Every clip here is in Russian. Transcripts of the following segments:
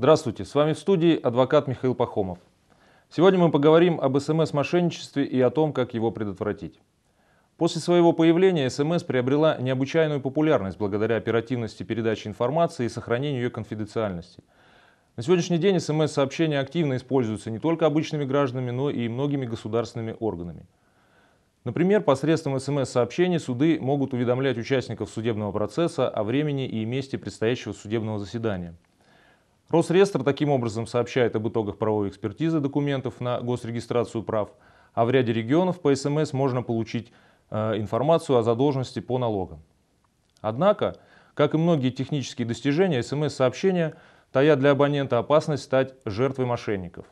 Здравствуйте, с вами в студии адвокат Михаил Пахомов. Сегодня мы поговорим об СМС-мошенничестве и о том, как его предотвратить. После своего появления СМС приобрела необычайную популярность благодаря оперативности передачи информации и сохранению ее конфиденциальности. На сегодняшний день СМС-сообщения активно используются не только обычными гражданами, но и многими государственными органами. Например, посредством СМС-сообщений суды могут уведомлять участников судебного процесса о времени и месте предстоящего судебного заседания – Росреестр таким образом сообщает об итогах правовой экспертизы документов на госрегистрацию прав, а в ряде регионов по СМС можно получить э, информацию о задолженности по налогам. Однако, как и многие технические достижения, СМС-сообщения таят для абонента опасность стать жертвой мошенников.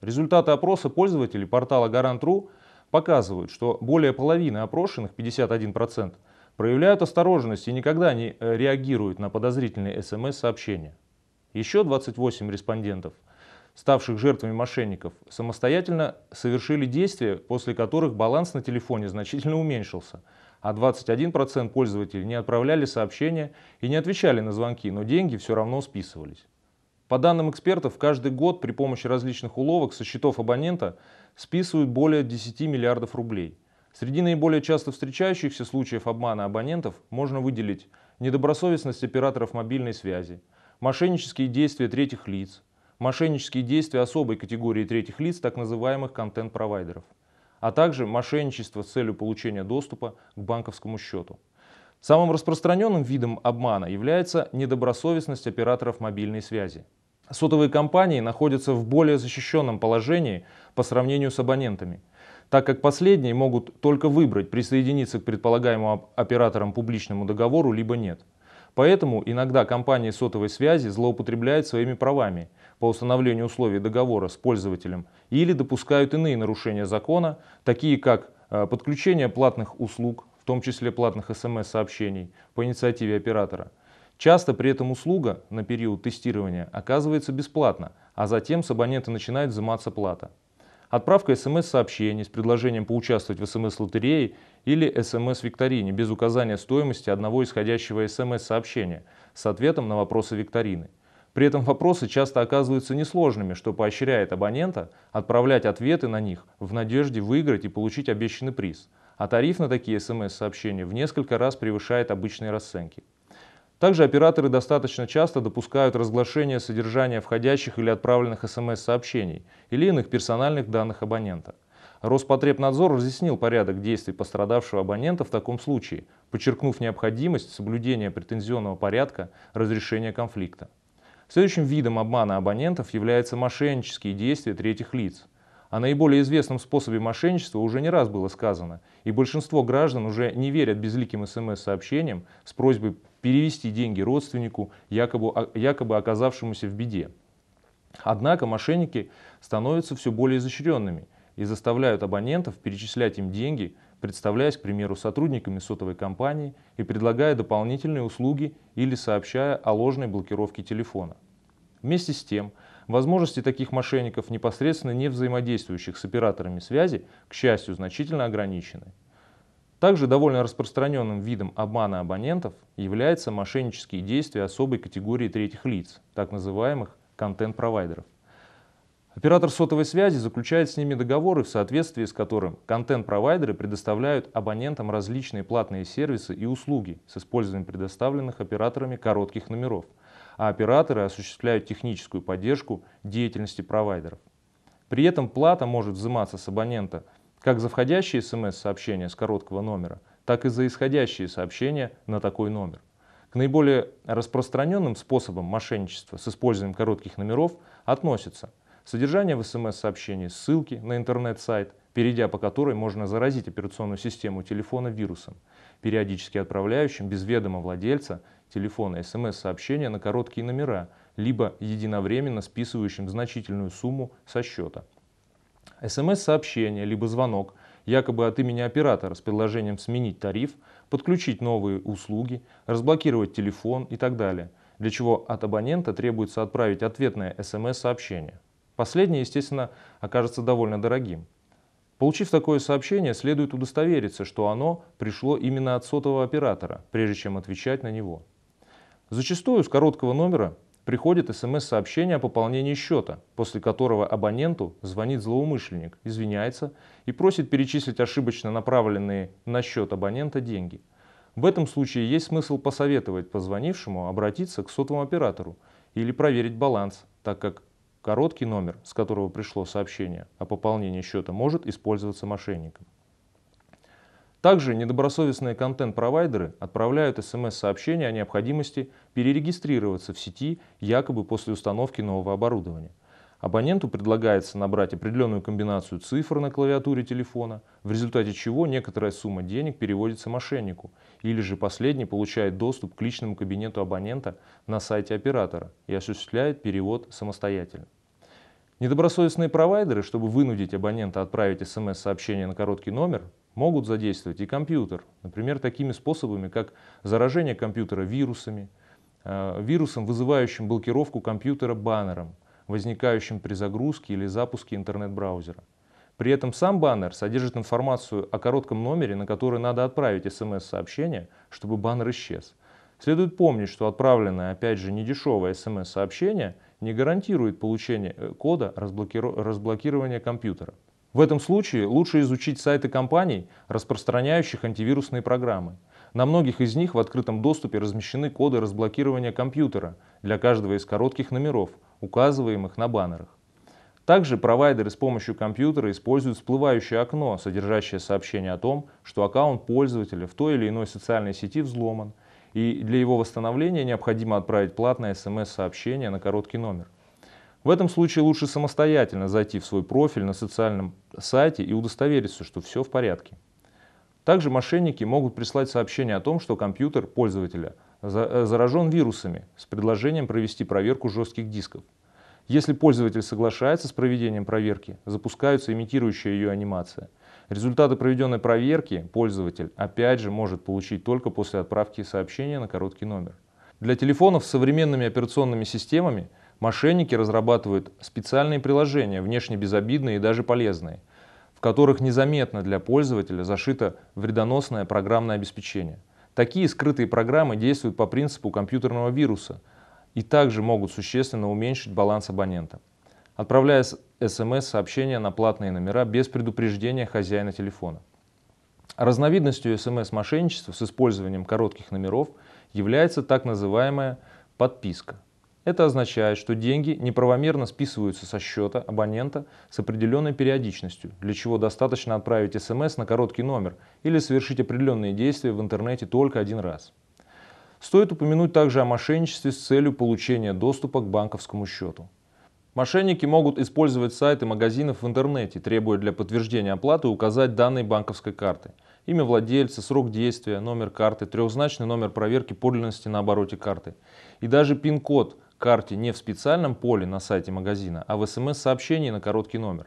Результаты опроса пользователей портала Гарант.ру показывают, что более половины опрошенных, 51%, проявляют осторожность и никогда не э, реагируют на подозрительные СМС-сообщения. Еще 28 респондентов, ставших жертвами мошенников, самостоятельно совершили действия, после которых баланс на телефоне значительно уменьшился, а 21% пользователей не отправляли сообщения и не отвечали на звонки, но деньги все равно списывались. По данным экспертов, каждый год при помощи различных уловок со счетов абонента списывают более 10 миллиардов рублей. Среди наиболее часто встречающихся случаев обмана абонентов можно выделить недобросовестность операторов мобильной связи – мошеннические действия третьих лиц, мошеннические действия особой категории третьих лиц, так называемых контент-провайдеров, а также мошенничество с целью получения доступа к банковскому счету. Самым распространенным видом обмана является недобросовестность операторов мобильной связи. Сотовые компании находятся в более защищенном положении по сравнению с абонентами, так как последние могут только выбрать, присоединиться к предполагаемому операторам публичному договору, либо нет – Поэтому иногда компании сотовой связи злоупотребляют своими правами по установлению условий договора с пользователем или допускают иные нарушения закона, такие как э, подключение платных услуг, в том числе платных смс-сообщений по инициативе оператора. Часто при этом услуга на период тестирования оказывается бесплатно, а затем с абонента начинает взиматься плата. Отправка смс-сообщений с предложением поучаствовать в смс-лотерее или смс-викторине без указания стоимости одного исходящего смс-сообщения с ответом на вопросы викторины. При этом вопросы часто оказываются несложными, что поощряет абонента отправлять ответы на них в надежде выиграть и получить обещанный приз. А тариф на такие смс-сообщения в несколько раз превышает обычные расценки. Также операторы достаточно часто допускают разглашение содержания входящих или отправленных СМС-сообщений или иных персональных данных абонента. Роспотребнадзор разъяснил порядок действий пострадавшего абонента в таком случае, подчеркнув необходимость соблюдения претензионного порядка разрешения конфликта. Следующим видом обмана абонентов являются мошеннические действия третьих лиц. О наиболее известном способе мошенничества уже не раз было сказано, и большинство граждан уже не верят безликим СМС-сообщениям с просьбой перевести деньги родственнику, якобы, якобы оказавшемуся в беде. Однако мошенники становятся все более изощренными и заставляют абонентов перечислять им деньги, представляясь, к примеру, сотрудниками сотовой компании и предлагая дополнительные услуги или сообщая о ложной блокировке телефона. Вместе с тем, возможности таких мошенников, непосредственно не взаимодействующих с операторами связи, к счастью, значительно ограничены. Также довольно распространенным видом обмана абонентов являются мошеннические действия особой категории третьих лиц, так называемых контент-провайдеров. Оператор сотовой связи заключает с ними договоры, в соответствии с которым контент-провайдеры предоставляют абонентам различные платные сервисы и услуги с использованием предоставленных операторами коротких номеров, а операторы осуществляют техническую поддержку деятельности провайдеров. При этом плата может взиматься с абонента – как за входящие смс-сообщения с короткого номера, так и за исходящие сообщения на такой номер. К наиболее распространенным способам мошенничества с использованием коротких номеров относятся содержание в смс-сообщении ссылки на интернет-сайт, перейдя по которой можно заразить операционную систему телефона вирусом, периодически отправляющим без ведома владельца телефона смс-сообщения на короткие номера, либо единовременно списывающим значительную сумму со счета – СМС-сообщение либо звонок, якобы от имени оператора с предложением сменить тариф, подключить новые услуги, разблокировать телефон и так далее, для чего от абонента требуется отправить ответное СМС-сообщение. Последнее, естественно, окажется довольно дорогим. Получив такое сообщение, следует удостовериться, что оно пришло именно от сотового оператора, прежде чем отвечать на него. Зачастую с короткого номера приходит смс-сообщение о пополнении счета, после которого абоненту звонит злоумышленник, извиняется и просит перечислить ошибочно направленные на счет абонента деньги. В этом случае есть смысл посоветовать позвонившему обратиться к сотовому оператору или проверить баланс, так как короткий номер, с которого пришло сообщение о пополнении счета, может использоваться мошенником. Также недобросовестные контент-провайдеры отправляют смс-сообщения о необходимости перерегистрироваться в сети якобы после установки нового оборудования. Абоненту предлагается набрать определенную комбинацию цифр на клавиатуре телефона, в результате чего некоторая сумма денег переводится мошеннику, или же последний получает доступ к личному кабинету абонента на сайте оператора и осуществляет перевод самостоятельно. Недобросовестные провайдеры, чтобы вынудить абонента отправить смс-сообщение на короткий номер, могут задействовать и компьютер, например, такими способами, как заражение компьютера вирусами, э, вирусом, вызывающим блокировку компьютера баннером, возникающим при загрузке или запуске интернет-браузера. При этом сам баннер содержит информацию о коротком номере, на который надо отправить смс-сообщение, чтобы баннер исчез. Следует помнить, что отправленное, опять же, недешевое смс-сообщение не гарантирует получение э, кода разблокиров... разблокирования компьютера. В этом случае лучше изучить сайты компаний, распространяющих антивирусные программы. На многих из них в открытом доступе размещены коды разблокирования компьютера для каждого из коротких номеров, указываемых на баннерах. Также провайдеры с помощью компьютера используют всплывающее окно, содержащее сообщение о том, что аккаунт пользователя в той или иной социальной сети взломан, и для его восстановления необходимо отправить платное смс-сообщение на короткий номер. В этом случае лучше самостоятельно зайти в свой профиль на социальном сайте и удостовериться, что все в порядке. Также мошенники могут прислать сообщение о том, что компьютер пользователя э, заражен вирусами с предложением провести проверку жестких дисков. Если пользователь соглашается с проведением проверки, запускается имитирующая ее анимация. Результаты проведенной проверки пользователь опять же может получить только после отправки сообщения на короткий номер. Для телефонов с современными операционными системами Мошенники разрабатывают специальные приложения, внешне безобидные и даже полезные, в которых незаметно для пользователя зашито вредоносное программное обеспечение. Такие скрытые программы действуют по принципу компьютерного вируса и также могут существенно уменьшить баланс абонента, отправляя смс-сообщения на платные номера без предупреждения хозяина телефона. Разновидностью смс-мошенничества с использованием коротких номеров является так называемая подписка – это означает, что деньги неправомерно списываются со счета абонента с определенной периодичностью, для чего достаточно отправить смс на короткий номер или совершить определенные действия в интернете только один раз. Стоит упомянуть также о мошенничестве с целью получения доступа к банковскому счету. Мошенники могут использовать сайты магазинов в интернете, требуя для подтверждения оплаты указать данные банковской карты, имя владельца, срок действия, номер карты, трехзначный номер проверки подлинности на обороте карты и даже пин-код – карте не в специальном поле на сайте магазина, а в смс-сообщении на короткий номер.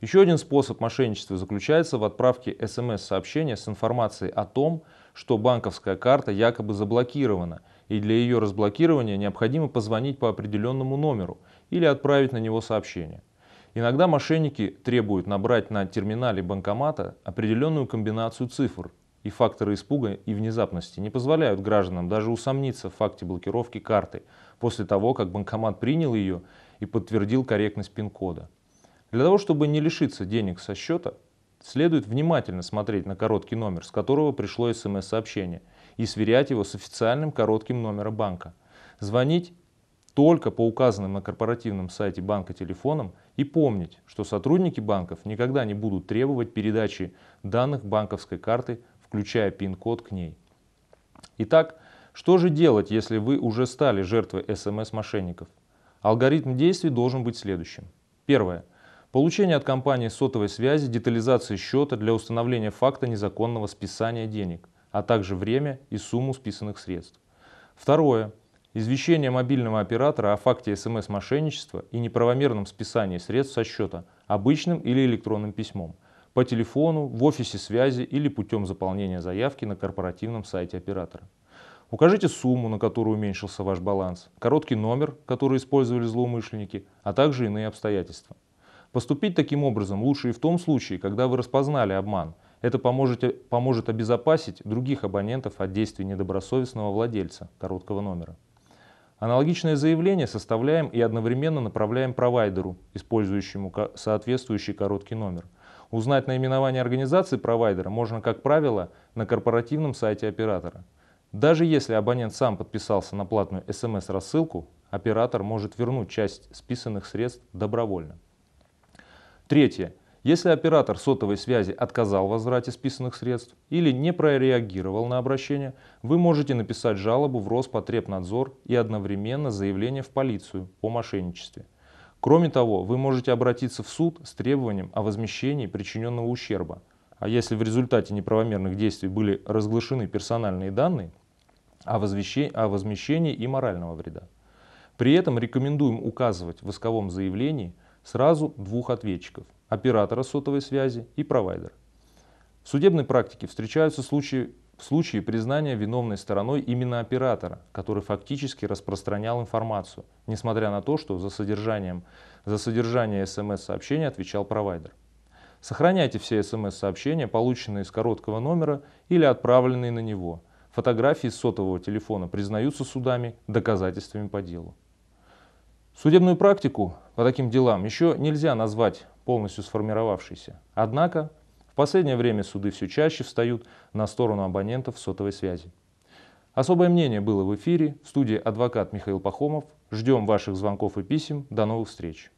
Еще один способ мошенничества заключается в отправке смс-сообщения с информацией о том, что банковская карта якобы заблокирована, и для ее разблокирования необходимо позвонить по определенному номеру или отправить на него сообщение. Иногда мошенники требуют набрать на терминале банкомата определенную комбинацию цифр – и факторы испуга и внезапности не позволяют гражданам даже усомниться в факте блокировки карты после того, как банкомат принял ее и подтвердил корректность пин-кода. Для того, чтобы не лишиться денег со счета, следует внимательно смотреть на короткий номер, с которого пришло смс-сообщение, и сверять его с официальным коротким номером банка. Звонить только по указанным на корпоративном сайте банка телефонам и помнить, что сотрудники банков никогда не будут требовать передачи данных банковской карты включая пин-код к ней. Итак, что же делать, если вы уже стали жертвой СМС-мошенников? Алгоритм действий должен быть следующим. Первое. Получение от компании сотовой связи детализации счета для установления факта незаконного списания денег, а также время и сумму списанных средств. Второе. Извещение мобильного оператора о факте СМС-мошенничества и неправомерном списании средств со счета обычным или электронным письмом – по телефону, в офисе связи или путем заполнения заявки на корпоративном сайте оператора. Укажите сумму, на которую уменьшился ваш баланс, короткий номер, который использовали злоумышленники, а также иные обстоятельства. Поступить таким образом лучше и в том случае, когда вы распознали обман. Это поможет, поможет обезопасить других абонентов от действий недобросовестного владельца короткого номера. Аналогичное заявление составляем и одновременно направляем провайдеру, использующему соответствующий короткий номер – Узнать наименование организации провайдера можно, как правило, на корпоративном сайте оператора. Даже если абонент сам подписался на платную СМС-рассылку, оператор может вернуть часть списанных средств добровольно. Третье. Если оператор сотовой связи отказал в возврате списанных средств или не прореагировал на обращение, вы можете написать жалобу в Роспотребнадзор и одновременно заявление в полицию о мошенничестве – Кроме того, вы можете обратиться в суд с требованием о возмещении причиненного ущерба. А если в результате неправомерных действий были разглашены персональные данные, о, возвещении, о возмещении и морального вреда. При этом рекомендуем указывать в исковом заявлении сразу двух ответчиков – оператора сотовой связи и провайдера. В судебной практике встречаются случаи в случае признания виновной стороной именно оператора, который фактически распространял информацию, несмотря на то, что за, содержанием, за содержание смс-сообщения отвечал провайдер. Сохраняйте все смс-сообщения, полученные с короткого номера или отправленные на него. Фотографии с сотового телефона признаются судами доказательствами по делу. Судебную практику по таким делам еще нельзя назвать полностью сформировавшейся. Однако в последнее время суды все чаще встают на сторону абонентов сотовой связи. Особое мнение было в эфире. В студии адвокат Михаил Пахомов. Ждем ваших звонков и писем. До новых встреч.